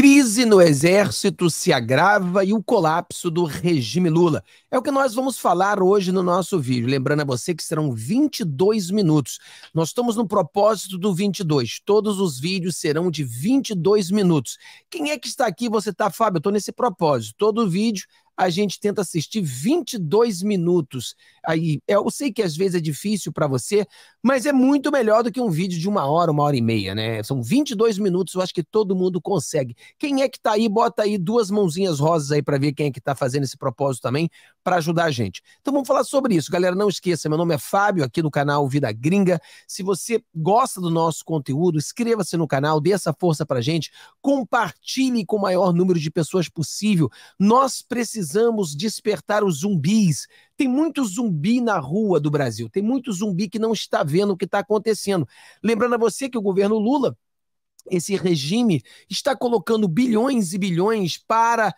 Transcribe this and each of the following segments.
crise no exército se agrava e o colapso do regime Lula. É o que nós vamos falar hoje no nosso vídeo. Lembrando a você que serão 22 minutos. Nós estamos no propósito do 22. Todos os vídeos serão de 22 minutos. Quem é que está aqui? Você está, Fábio? Eu estou nesse propósito. Todo vídeo a gente tenta assistir 22 minutos. Aí, eu sei que às vezes é difícil para você, mas é muito melhor do que um vídeo de uma hora, uma hora e meia, né? São 22 minutos, eu acho que todo mundo consegue. Quem é que tá aí, bota aí duas mãozinhas rosas aí para ver quem é que tá fazendo esse propósito também para ajudar a gente. Então vamos falar sobre isso, galera, não esqueça, meu nome é Fábio, aqui do canal Vida Gringa. Se você gosta do nosso conteúdo, inscreva-se no canal, dê essa força pra gente, compartilhe com o maior número de pessoas possível. Nós precisamos precisamos despertar os zumbis. Tem muito zumbi na rua do Brasil, tem muito zumbi que não está vendo o que está acontecendo. Lembrando a você que o governo Lula, esse regime, está colocando bilhões e bilhões para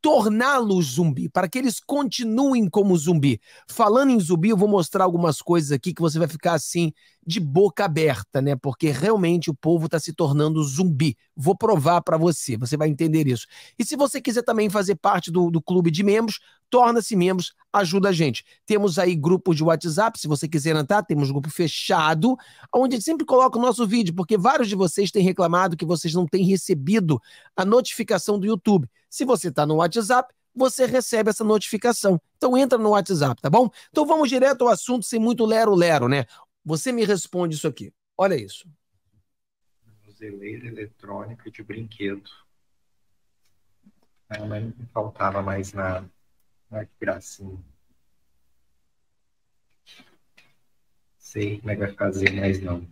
torná-los zumbi, para que eles continuem como zumbi. Falando em zumbi, eu vou mostrar algumas coisas aqui que você vai ficar assim de boca aberta, né? Porque realmente o povo está se tornando zumbi. Vou provar para você, você vai entender isso. E se você quiser também fazer parte do, do clube de membros, torna-se membros, ajuda a gente. Temos aí grupos de WhatsApp, se você quiser entrar, temos grupo fechado, onde sempre coloca o nosso vídeo, porque vários de vocês têm reclamado que vocês não têm recebido a notificação do YouTube. Se você está no WhatsApp, você recebe essa notificação. Então entra no WhatsApp, tá bom? Então vamos direto ao assunto sem muito lero-lero, né? Você me responde isso aqui. Olha isso. Zeleira eletrônica de brinquedo. Não faltava mais nada. Ai, que gracinha. Sei como é que vai fazer, mas não.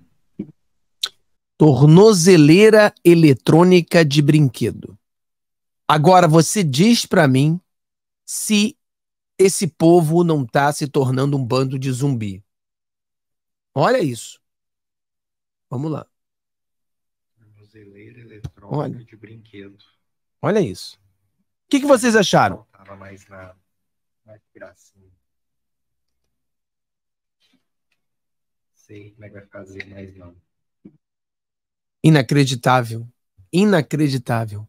Tornozeleira eletrônica de brinquedo. Agora você diz para mim se esse povo não está se tornando um bando de zumbi. Olha isso. Vamos lá. Tornozeleira eletrônica Olha. de brinquedo. Olha isso. O que, que vocês acharam? Não tava mais nada. Ai, que gracinha. Sei como é que vai fazer, mas não. Inacreditável. Inacreditável.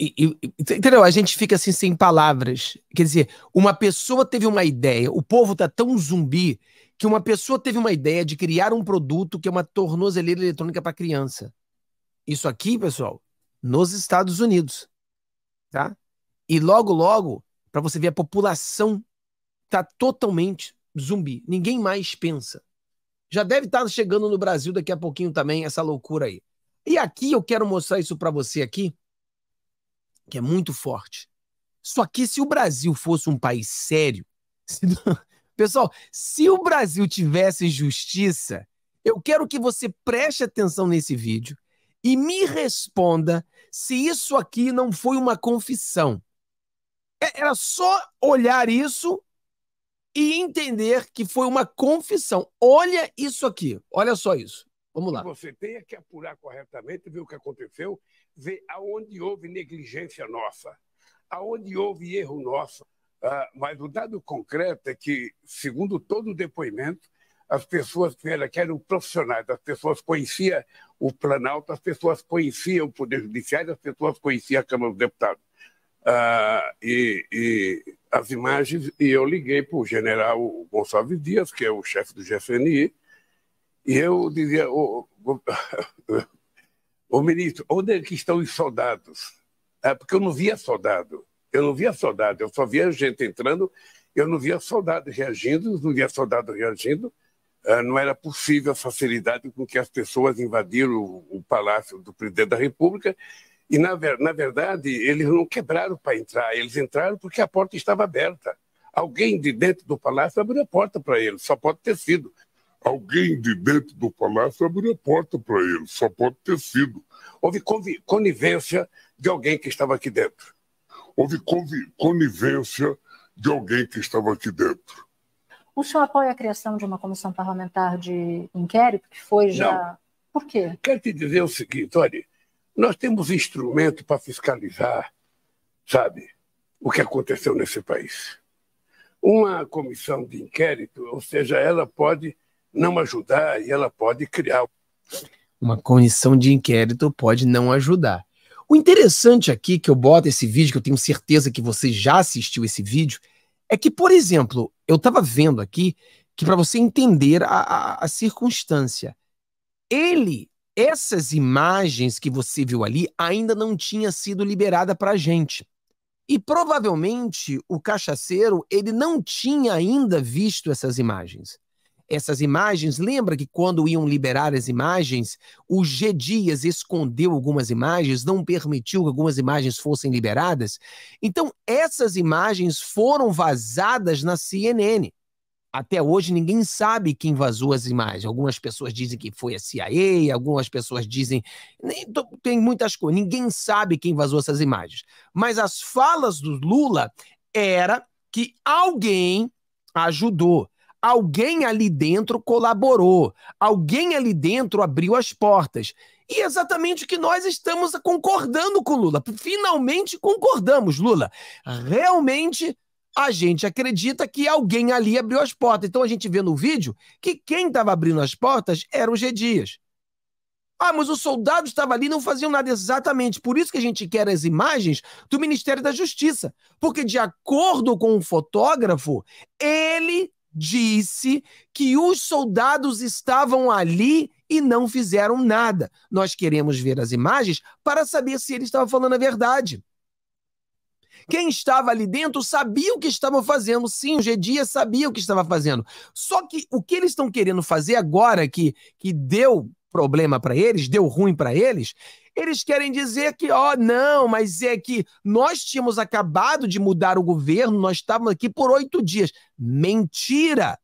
E, e, entendeu? A gente fica assim sem palavras. Quer dizer, uma pessoa teve uma ideia, o povo tá tão zumbi que uma pessoa teve uma ideia de criar um produto que é uma tornozeleira eletrônica para criança. Isso aqui, pessoal, nos Estados Unidos, tá? E logo, logo, para você ver, a população tá totalmente zumbi. Ninguém mais pensa. Já deve estar tá chegando no Brasil daqui a pouquinho também essa loucura aí. E aqui eu quero mostrar isso para você aqui, que é muito forte. Só que se o Brasil fosse um país sério, se... pessoal, se o Brasil tivesse justiça, eu quero que você preste atenção nesse vídeo e me responda se isso aqui não foi uma confissão. É, era só olhar isso e entender que foi uma confissão. Olha isso aqui, olha só isso. Vamos lá. Você tem que apurar corretamente, ver o que aconteceu, ver aonde houve negligência nossa, aonde houve erro nosso. Ah, mas o dado concreto é que, segundo todo o depoimento, as pessoas que eram profissionais, as pessoas conheciam o Planalto, as pessoas conheciam o Poder Judiciário, as pessoas conheciam a Câmara dos Deputados. Ah, e, e, as imagens, e eu liguei para o general Gonçalves Dias, que é o chefe do GFNI, e eu dizia, ô, ministro, onde é que estão os soldados? Ah, porque eu não via soldado, eu não via soldado, eu só via gente entrando, eu não via soldado reagindo, não via soldado reagindo, ah, não era possível a facilidade com que as pessoas invadiram o, o palácio do presidente da República, e, na, na verdade, eles não quebraram para entrar, eles entraram porque a porta estava aberta. Alguém de dentro do palácio abriu a porta para eles, só pode ter sido. Alguém de dentro do palácio abriu a porta para eles, só pode ter sido. Houve conivência de alguém que estava aqui dentro. Houve conivência de alguém que estava aqui dentro. O senhor apoia a criação de uma comissão parlamentar de inquérito que foi já. Não. Por quê? Quero te dizer o seguinte, olha, nós temos instrumento para fiscalizar, sabe, o que aconteceu nesse país. Uma comissão de inquérito, ou seja, ela pode não ajudar e ela pode criar. Uma comissão de inquérito pode não ajudar. O interessante aqui que eu boto esse vídeo, que eu tenho certeza que você já assistiu esse vídeo, é que, por exemplo, eu estava vendo aqui que para você entender a, a, a circunstância, ele essas imagens que você viu ali ainda não tinha sido liberada para a gente. E provavelmente o cachaceiro ele não tinha ainda visto essas imagens. Essas imagens, lembra que quando iam liberar as imagens, o G. Dias escondeu algumas imagens, não permitiu que algumas imagens fossem liberadas? Então, essas imagens foram vazadas na CNN. Até hoje ninguém sabe quem vazou as imagens. Algumas pessoas dizem que foi a CIA, algumas pessoas dizem. Tem muitas coisas. Ninguém sabe quem vazou essas imagens. Mas as falas do Lula era que alguém ajudou. Alguém ali dentro colaborou, alguém ali dentro abriu as portas. E é exatamente o que nós estamos concordando com Lula. Finalmente concordamos, Lula. Realmente a gente acredita que alguém ali abriu as portas. Então a gente vê no vídeo que quem estava abrindo as portas era o G. Dias. Ah, mas os soldados estavam ali e não faziam nada exatamente. Por isso que a gente quer as imagens do Ministério da Justiça. Porque, de acordo com o fotógrafo, ele disse que os soldados estavam ali e não fizeram nada. Nós queremos ver as imagens para saber se ele estava falando a verdade. Quem estava ali dentro sabia o que estava fazendo. Sim, o Gedia sabia o que estava fazendo. Só que o que eles estão querendo fazer agora que, que deu problema para eles, deu ruim para eles, eles querem dizer que, ó, oh, não, mas é que nós tínhamos acabado de mudar o governo, nós estávamos aqui por oito dias. Mentira!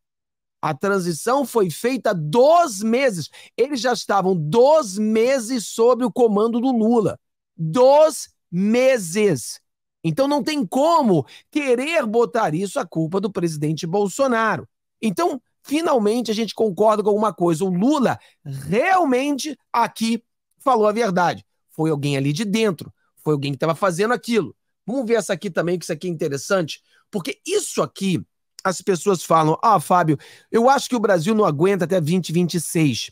A transição foi feita dois meses. Eles já estavam dois meses sob o comando do Lula. Dois meses. Então não tem como querer botar isso à culpa do presidente Bolsonaro. Então, finalmente a gente concorda com alguma coisa. O Lula realmente aqui falou a verdade. Foi alguém ali de dentro, foi alguém que estava fazendo aquilo. Vamos ver essa aqui também, que isso aqui é interessante, porque isso aqui as pessoas falam: "Ah, Fábio, eu acho que o Brasil não aguenta até 2026.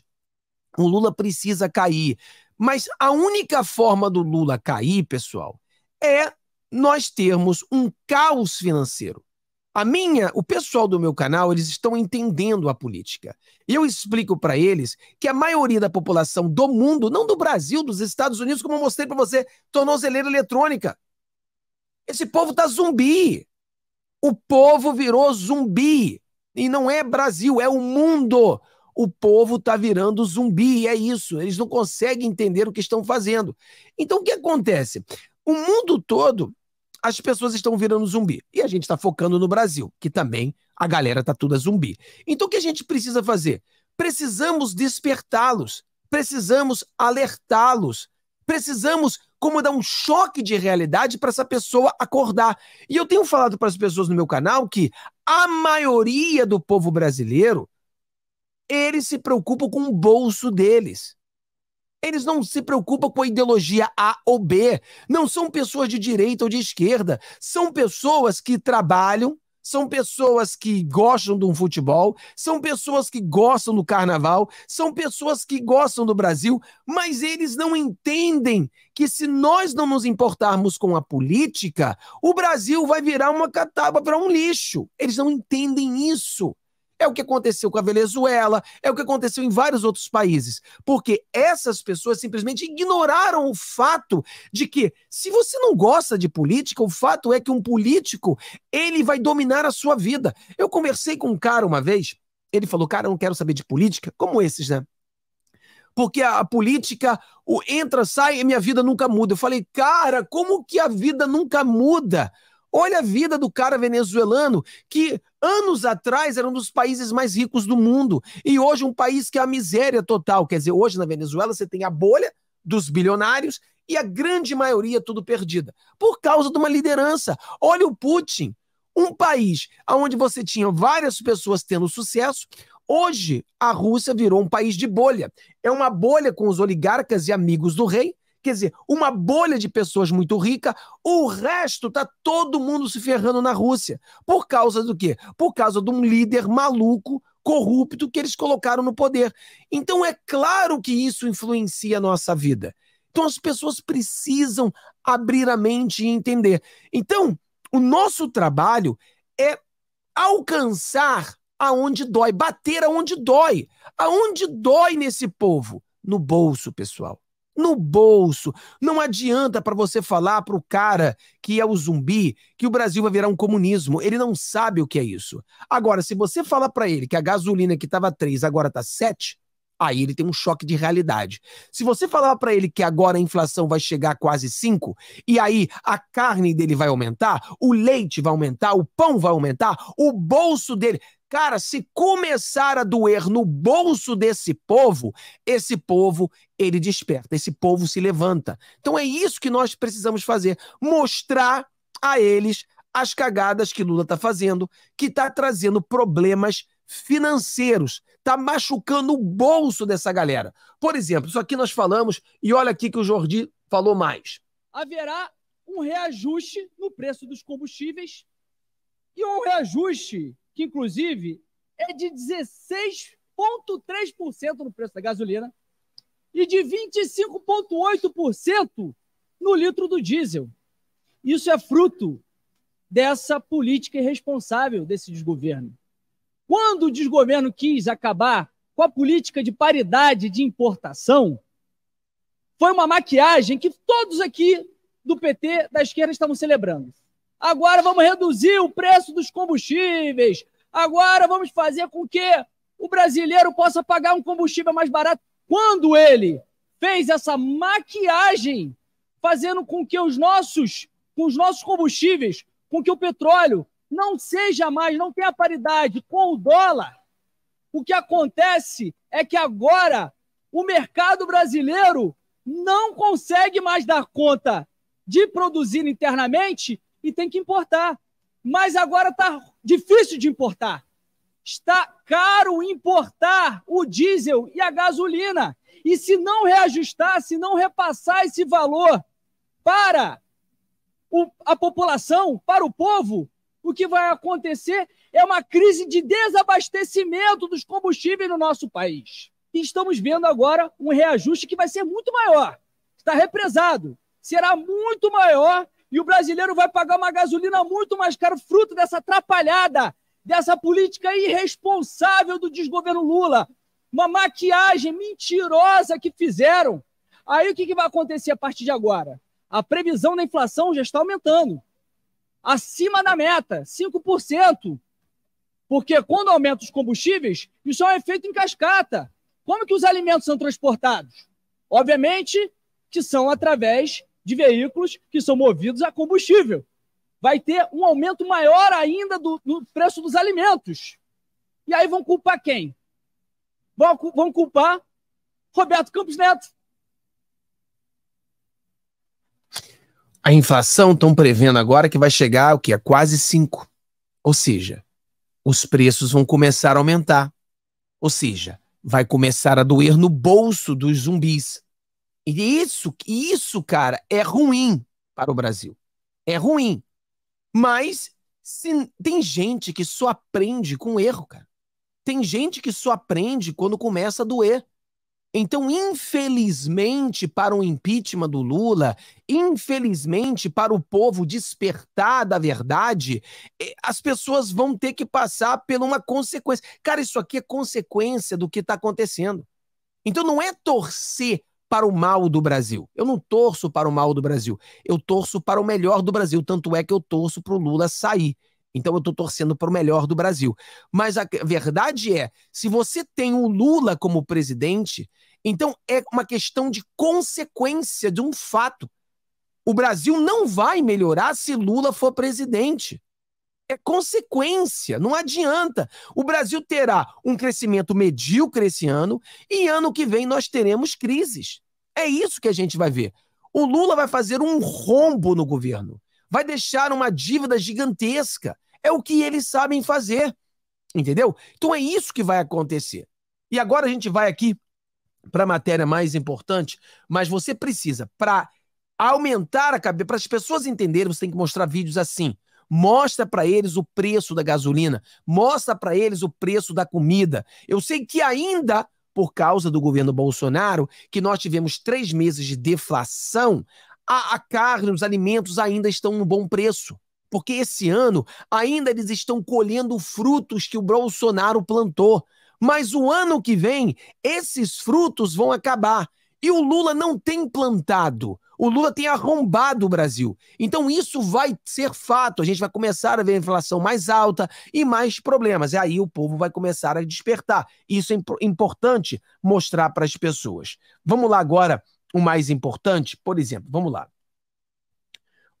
O Lula precisa cair". Mas a única forma do Lula cair, pessoal, é nós termos um caos financeiro. A minha, o pessoal do meu canal, eles estão entendendo a política. Eu explico para eles que a maioria da população do mundo, não do Brasil, dos Estados Unidos, como eu mostrei para você, tornozeleira eletrônica. Esse povo tá zumbi. O povo virou zumbi. E não é Brasil, é o mundo. O povo tá virando zumbi, é isso. Eles não conseguem entender o que estão fazendo. Então o que acontece? O mundo todo as pessoas estão virando zumbi. E a gente está focando no Brasil, que também a galera tá toda zumbi. Então o que a gente precisa fazer? Precisamos despertá-los, precisamos alertá-los, precisamos como dar um choque de realidade para essa pessoa acordar. E eu tenho falado para as pessoas no meu canal que a maioria do povo brasileiro eles se preocupam com o bolso deles. Eles não se preocupam com a ideologia A ou B. Não são pessoas de direita ou de esquerda. São pessoas que trabalham, são pessoas que gostam do futebol, são pessoas que gostam do carnaval, são pessoas que gostam do Brasil, mas eles não entendem que se nós não nos importarmos com a política, o Brasil vai virar uma cataba para um lixo. Eles não entendem isso. É o que aconteceu com a Venezuela, é o que aconteceu em vários outros países. Porque essas pessoas simplesmente ignoraram o fato de que, se você não gosta de política, o fato é que um político, ele vai dominar a sua vida. Eu conversei com um cara uma vez, ele falou, cara, eu não quero saber de política, como esses, né? porque a, política o entra, sai e minha vida nunca muda. Eu falei, cara, como que a vida nunca muda? Olha a vida do cara venezuelano que anos atrás era um dos países mais ricos do mundo e hoje um país que é a miséria total. Quer dizer, hoje na Venezuela você tem a bolha dos bilionários e a grande maioria tudo perdida por causa de uma liderança. Olha o Putin, um país onde você tinha várias pessoas tendo sucesso. Hoje a Rússia virou um país de bolha. É uma bolha com os oligarcas e amigos do rei Quer dizer, uma bolha de pessoas muito rica, o resto tá todo mundo se ferrando na Rússia. Por causa do quê? Por causa de um líder maluco, corrupto que eles colocaram no poder. Então é claro que isso influencia a nossa vida. Então as pessoas precisam abrir a mente e entender. Então, o nosso trabalho é alcançar aonde dói, bater aonde dói. Aonde dói nesse povo? No bolso, pessoal no bolso. Não adianta para você falar para o cara que é o zumbi que o Brasil vai virar um comunismo. Ele não sabe o que é isso. Agora, se você fala para ele que a gasolina que estava 3 agora está 7, aí ele tem um choque de realidade. Se você falar para ele que agora a inflação vai chegar a quase 5, e aí a carne dele vai aumentar, o leite vai aumentar, o pão vai aumentar, o bolso dele. Cara, se começar a doer no bolso desse povo, esse povo ele desperta, esse povo se levanta. Então é isso que nós precisamos fazer, mostrar a eles as cagadas que Lula está fazendo, que está trazendo problemas financeiros, está machucando o bolso dessa galera. Por exemplo, isso aqui nós falamos, e olha aqui que o Jordi falou mais. Haverá um reajuste no preço dos combustíveis e um reajuste que inclusive é de 16,3% no preço da gasolina e de 25,8% no litro do diesel. Isso é fruto dessa política irresponsável desse desgoverno. Quando o desgoverno quis acabar com a política de paridade de importação, foi uma maquiagem que todos aqui do PT da esquerda estavam celebrando. Agora vamos reduzir o preço dos combustíveis. Agora vamos fazer com que o brasileiro possa pagar um combustível mais barato. Quando ele fez essa maquiagem, fazendo com que os nossos, com os nossos combustíveis, com que o petróleo não seja mais, não tenha paridade com o dólar, o que acontece é que agora o mercado brasileiro não consegue mais dar conta de produzir internamente e tem que importar. Mas agora está difícil de importar. Está caro importar o diesel e a gasolina. E se não reajustar, se não repassar esse valor para o, a população, para o povo, o que vai acontecer é uma crise de desabastecimento dos combustíveis no nosso país. E estamos vendo agora um reajuste que vai ser muito maior, está represado, será muito maior e o brasileiro vai pagar uma gasolina muito mais cara, fruto dessa atrapalhada, dessa política irresponsável do desgoverno Lula. Uma maquiagem mentirosa que fizeram. Aí o que, que vai acontecer a partir de agora? A previsão da inflação já está aumentando. Acima da meta, 5%. Porque quando aumenta os combustíveis, isso é um efeito em cascata. Como que os alimentos são transportados? Obviamente que são através de veículos que são movidos a combustível. Vai ter um aumento maior ainda do, do preço dos alimentos. E aí vão culpar quem? Vão, vão culpar Roberto Campos Neto. A inflação estão prevendo agora que vai chegar o que? A quase 5. Ou seja, os preços vão começar a aumentar. Ou seja, vai começar a doer no bolso dos zumbis. E isso, isso, cara, é ruim para o Brasil. É ruim. Mas se, tem gente que só aprende com erro, cara. Tem gente que só aprende quando começa a doer. Então, infelizmente, para o impeachment do Lula, infelizmente, para o povo despertar da verdade, as pessoas vão ter que passar por uma consequência. Cara, isso aqui é consequência do que está acontecendo. Então, não é torcer para o mal do Brasil. Eu não torço para o mal do Brasil. Eu torço para o melhor do Brasil. Tanto é que eu torço para o Lula sair. Então eu estou torcendo para o melhor do Brasil. Mas a verdade é, se você tem o Lula como presidente, então é uma questão de consequência de um fato. O Brasil não vai melhorar se Lula for presidente é consequência, não adianta. O Brasil terá um crescimento medíocre esse ano e ano que vem nós teremos crises. É isso que a gente vai ver. O Lula vai fazer um rombo no governo, vai deixar uma dívida gigantesca. É o que eles sabem fazer, entendeu? Então é isso que vai acontecer. E agora a gente vai aqui para a matéria mais importante, mas você precisa, para aumentar a cabeça, para as pessoas entenderem, você tem que mostrar vídeos assim mostra para eles o preço da gasolina, mostra para eles o preço da comida. Eu sei que ainda por causa do governo Bolsonaro, que nós tivemos três meses de deflação, a, a carne, os alimentos ainda estão no bom preço. Porque esse ano ainda eles estão colhendo frutos que o Bolsonaro plantou. Mas o ano que vem, esses frutos vão acabar. E o Lula não tem plantado. O Lula tem arrombado o Brasil. Então isso vai ser fato. A gente vai começar a ver a inflação mais alta e mais problemas. E aí o povo vai começar a despertar. Isso é imp importante mostrar para as pessoas. Vamos lá agora o mais importante, por exemplo, vamos lá.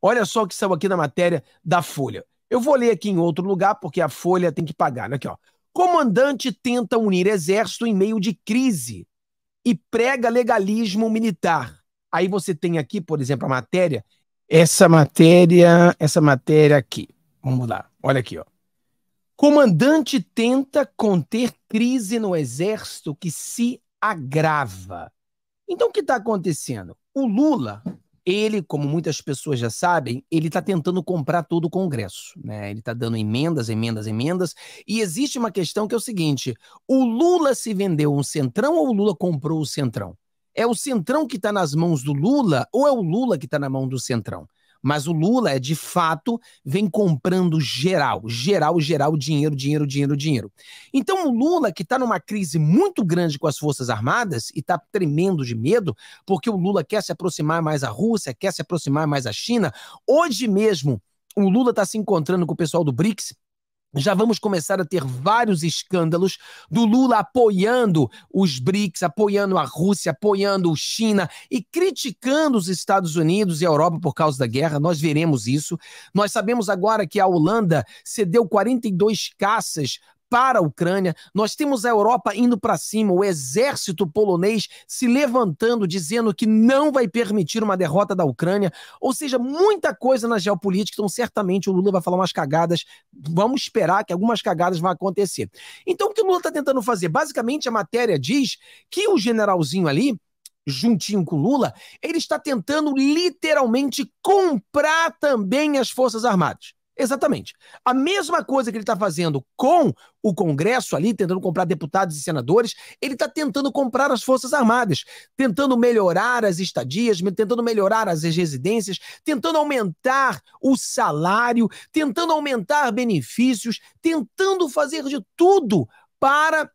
Olha só o que saiu aqui na matéria da Folha. Eu vou ler aqui em outro lugar porque a Folha tem que pagar. Aqui, ó. Comandante tenta unir exército em meio de crise e prega legalismo militar. Aí você tem aqui, por exemplo, a matéria. Essa matéria, essa matéria aqui. Vamos lá. Olha aqui, ó. Comandante tenta conter crise no exército que se agrava. Então o que está acontecendo? O Lula, ele, como muitas pessoas já sabem, ele está tentando comprar todo o Congresso. Né? Ele está dando emendas, emendas, emendas. E existe uma questão que é o seguinte: o Lula se vendeu um centrão ou o Lula comprou o centrão? É o Centrão que está nas mãos do Lula ou é o Lula que está na mão do Centrão? Mas o Lula, é de fato, vem comprando geral, geral, geral, dinheiro, dinheiro, dinheiro, dinheiro. Então o Lula, que está numa crise muito grande com as Forças Armadas e está tremendo de medo, porque o Lula quer se aproximar mais à Rússia, quer se aproximar mais à China, hoje mesmo o Lula está se encontrando com o pessoal do BRICS, já vamos começar a ter vários escândalos do Lula apoiando os BRICS, apoiando a Rússia, apoiando a China e criticando os Estados Unidos e a Europa por causa da guerra. Nós veremos isso. Nós sabemos agora que a Holanda cedeu 42 caças para a Ucrânia, nós temos a Europa indo para cima, o exército polonês se levantando, dizendo que não vai permitir uma derrota da Ucrânia. Ou seja, muita coisa na geopolítica, então certamente o Lula vai falar umas cagadas. Vamos esperar que algumas cagadas vão acontecer. Então, o que o Lula está tentando fazer? Basicamente, a matéria diz que o generalzinho ali juntinho com Lula, ele está tentando literalmente comprar também as Forças Armadas. Exatamente. A mesma coisa que ele está fazendo com o Congresso ali, tentando comprar deputados e senadores, ele está tentando comprar as Forças Armadas, tentando melhorar as estadias, tentando melhorar as residências, tentando aumentar o salário, tentando aumentar benefícios, tentando fazer de tudo para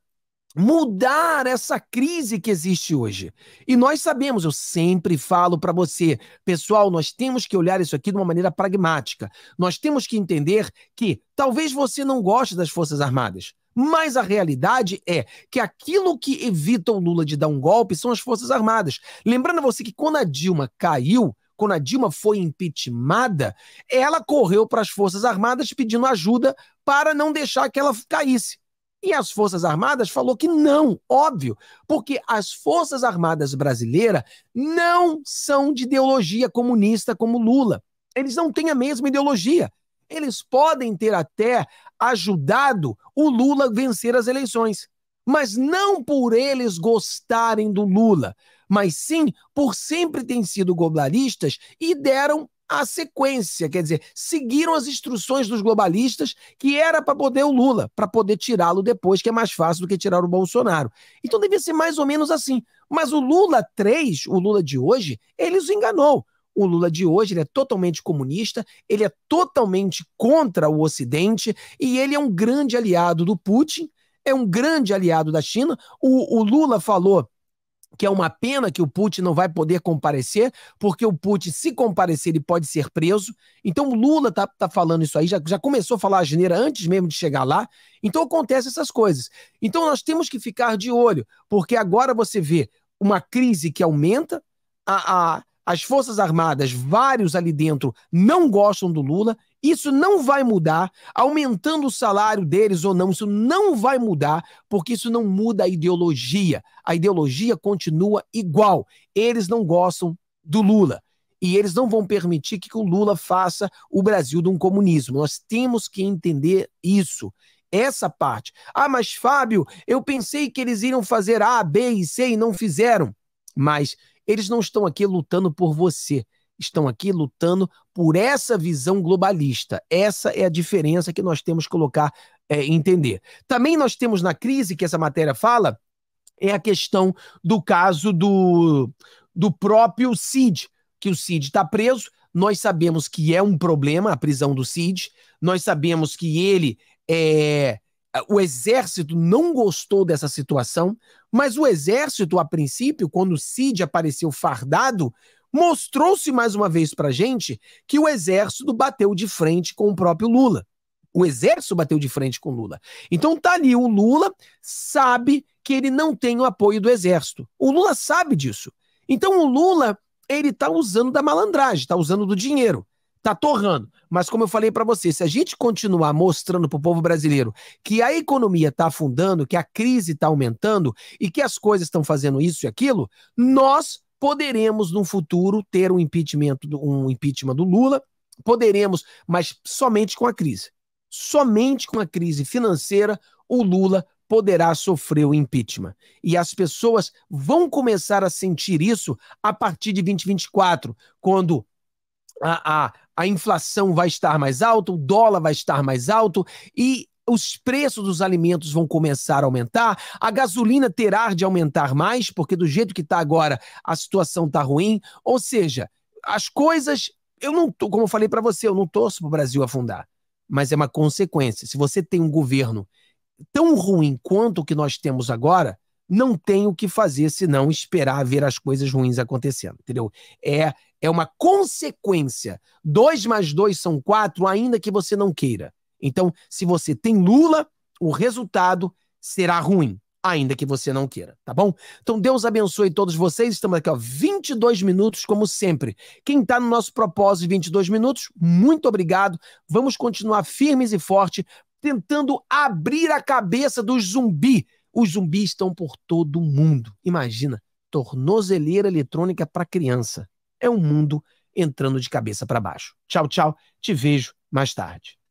mudar essa crise que existe hoje. E nós sabemos, eu sempre falo para você, pessoal, nós temos que olhar isso aqui de uma maneira pragmática. Nós temos que entender que talvez você não goste das Forças Armadas, mas a realidade é que aquilo que evita o Lula de dar um golpe são as Forças Armadas. Lembrando a você que quando a Dilma caiu, quando a Dilma foi impeachmentada, ela correu para as Forças Armadas pedindo ajuda para não deixar que ela caísse. E as Forças Armadas falou que não, óbvio, porque as Forças Armadas brasileiras não são de ideologia comunista como Lula. Eles não têm a mesma ideologia. Eles podem ter até ajudado o Lula a vencer as eleições, mas não por eles gostarem do Lula, mas sim por sempre terem sido goblaristas e deram a sequência, quer dizer, seguiram as instruções dos globalistas, que era para poder o Lula, para poder tirá-lo depois, que é mais fácil do que tirar o Bolsonaro. Então devia ser mais ou menos assim. Mas o Lula 3, o Lula de hoje, ele os enganou. O Lula de hoje ele é totalmente comunista, ele é totalmente contra o Ocidente e ele é um grande aliado do Putin, é um grande aliado da China. O, o Lula falou que é uma pena que o Putin não vai poder comparecer, porque o Putin, se comparecer, ele pode ser preso. Então o Lula tá, tá falando isso aí, já, já começou a falar a geneira antes mesmo de chegar lá. Então acontecem essas coisas. Então nós temos que ficar de olho, porque agora você vê uma crise que aumenta, a, a as Forças Armadas, vários ali dentro, não gostam do Lula, isso não vai mudar, aumentando o salário deles ou não, isso não vai mudar, porque isso não muda a ideologia. A ideologia continua igual. Eles não gostam do Lula. E eles não vão permitir que o Lula faça o Brasil de um comunismo. Nós temos que entender isso essa parte. Ah, mas Fábio, eu pensei que eles iriam fazer A, B e C e não fizeram. Mas eles não estão aqui lutando por você estão aqui lutando por essa visão globalista. Essa é a diferença que nós temos que colocar é, entender. Também nós temos na crise que essa matéria fala é a questão do caso do, do próprio Cid, que o Cid está preso. Nós sabemos que é um problema a prisão do Cid. Nós sabemos que ele é o exército não gostou dessa situação, mas o exército, a princípio, quando o Cid apareceu fardado, mostrou-se mais uma vez para gente que o exército bateu de frente com o próprio Lula. O exército bateu de frente com Lula. Então tá ali, o Lula sabe que ele não tem o apoio do exército. O Lula sabe disso. Então o Lula, ele tá usando da malandragem, tá usando do dinheiro, tá torrando. Mas como eu falei para você, se a gente continuar mostrando pro povo brasileiro que a economia tá afundando, que a crise tá aumentando e que as coisas estão fazendo isso e aquilo, nós poderemos no futuro ter um impeachment, um impeachment do Lula, poderemos, mas somente com a crise. Somente com a crise financeira o Lula poderá sofrer o impeachment. E as pessoas vão começar a sentir isso a partir de 2024, quando a, a, a inflação vai estar mais alta, o dólar vai estar mais alto e os preços dos alimentos vão começar a aumentar, a gasolina terá de aumentar mais, porque do jeito que está agora, a situação está ruim. Ou seja, as coisas. Eu não, tô, como eu falei para você, eu não torço para o Brasil afundar, mas é uma consequência. Se você tem um governo tão ruim quanto o que nós temos agora, não tem o que fazer senão esperar ver as coisas ruins acontecendo, entendeu? É, é uma consequência. Dois mais dois são quatro, ainda que você não queira. Então, se você tem Lula, o resultado será ruim, ainda que você não queira, tá bom? Então, Deus abençoe todos vocês. Estamos aqui, ó, 22 minutos, como sempre. Quem está no nosso propósito 22 minutos, muito obrigado. Vamos continuar firmes e fortes, tentando abrir a cabeça do zumbi. Os zumbis estão por todo o mundo. Imagina, tornozeleira eletrônica para criança. É um mundo entrando de cabeça para baixo. Tchau, tchau. Te vejo mais tarde.